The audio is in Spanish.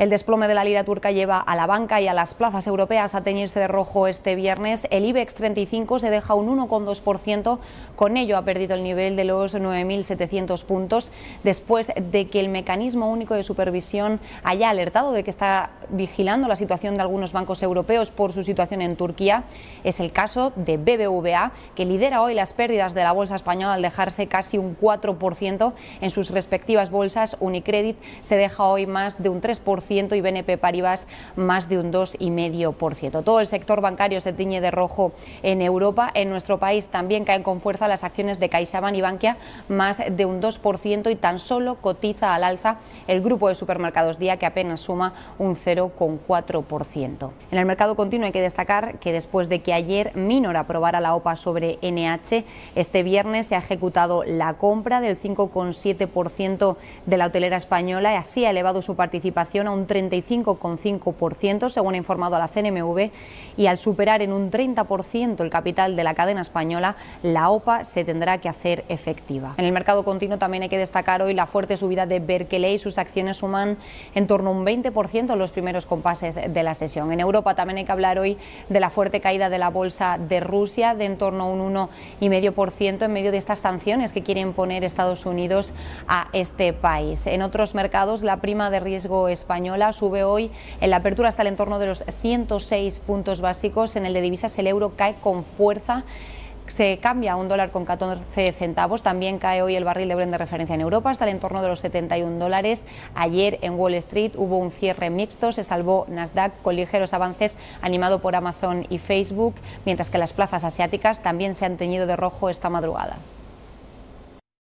El desplome de la lira turca lleva a la banca y a las plazas europeas a teñirse de rojo este viernes. El IBEX 35 se deja un 1,2%, con ello ha perdido el nivel de los 9.700 puntos después de que el mecanismo único de supervisión haya alertado de que está vigilando la situación de algunos bancos europeos por su situación en Turquía. Es el caso de BBVA, que lidera hoy las pérdidas de la bolsa española al dejarse casi un 4% en sus respectivas bolsas. Unicredit se deja hoy más de un 3% y BNP Paribas más de un 2,5%. Todo el sector bancario se tiñe de rojo en Europa. En nuestro país también caen con fuerza las acciones de CaixaBank y Bankia más de un 2% y tan solo cotiza al alza el grupo de supermercados Día que apenas suma un 0,4%. En el mercado continuo hay que destacar que después de que ayer Minor aprobara la OPA sobre NH, este viernes se ha ejecutado la compra del 5,7% de la hotelera española y así ha elevado su participación un 35,5%, según ha informado la CNMV, y al superar en un 30% el capital de la cadena española, la OPA se tendrá que hacer efectiva. En el mercado continuo también hay que destacar hoy la fuerte subida de Berkeley, sus acciones suman en torno a un 20% en los primeros compases de la sesión. En Europa también hay que hablar hoy de la fuerte caída de la bolsa de Rusia de en torno a un 1,5% en medio de estas sanciones que quieren poner Estados Unidos a este país. En otros mercados la prima de riesgo española sube hoy en la apertura hasta el entorno de los 106 puntos básicos. En el de divisas el euro cae con fuerza se cambia a un dólar con 14 centavos. También cae hoy el barril de Brent de referencia en Europa hasta el entorno de los 71 dólares. Ayer en Wall Street hubo un cierre mixto, se salvó Nasdaq con ligeros avances animado por Amazon y Facebook, mientras que las plazas asiáticas también se han teñido de rojo esta madrugada.